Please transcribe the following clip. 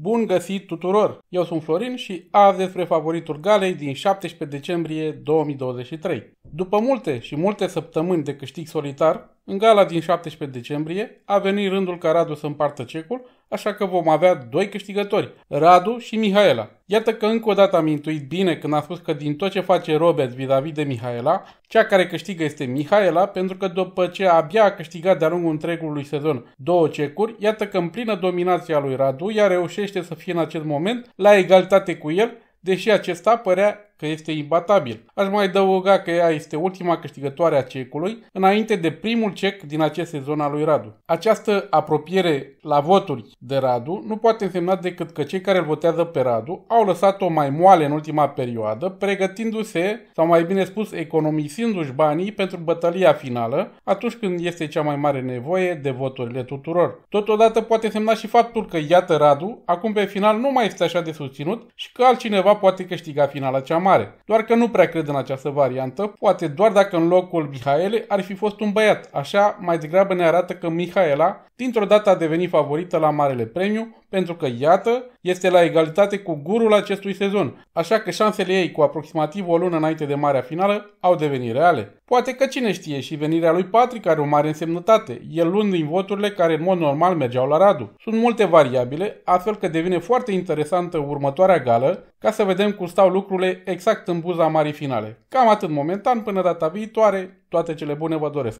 Bun găsit tuturor! Eu sunt Florin și azi despre favoritul Galei din 17 decembrie 2023. După multe și multe săptămâni de câștig solitar, în gala din 17 decembrie a venit rândul ca Radu să împartă cecul, așa că vom avea doi câștigători, Radu și Mihaela. Iată că încă o dată am intuit bine când a spus că din tot ce face Robert vis-a-vis de Mihaela, cea care câștigă este Mihaela, pentru că după ce abia a câștigat de-a lungul întregului sezon două cecuri, iată că în plină dominația lui Radu, ea reușește să fie în acest moment la egalitate cu el, deși acesta părea că este imbatabil. Aș mai adăuga că ea este ultima câștigătoare a cecului, înainte de primul cec din acest sezon al lui Radu. Această apropiere la voturi de Radu nu poate însemna decât că cei care îl votează pe Radu au lăsat-o mai moale în ultima perioadă, pregătindu-se, sau mai bine spus, economisindu-și banii pentru bătălia finală, atunci când este cea mai mare nevoie de voturile tuturor. Totodată poate semna și faptul că, iată, Radu, acum pe final nu mai este așa de susținut și că altcineva poate câștiga finala cea mare mare, doar că nu prea cred în această variantă, poate doar dacă în locul Mihaele ar fi fost un băiat, așa mai degrabă ne arată că Mihaela dintr-o dată a devenit favorită la Marele Premiu, pentru că, iată, este la egalitate cu gurul acestui sezon, așa că șansele ei cu aproximativ o lună înainte de marea finală au devenit reale. Poate că cine știe și venirea lui Patrick are o mare însemnătate, el luând din voturile care în mod normal mergeau la Radu. Sunt multe variabile, astfel că devine foarte interesantă următoarea gală, ca să vedem cum stau lucrurile exact în buza marii finale. Cam atât momentan, până data viitoare, toate cele bune vă doresc!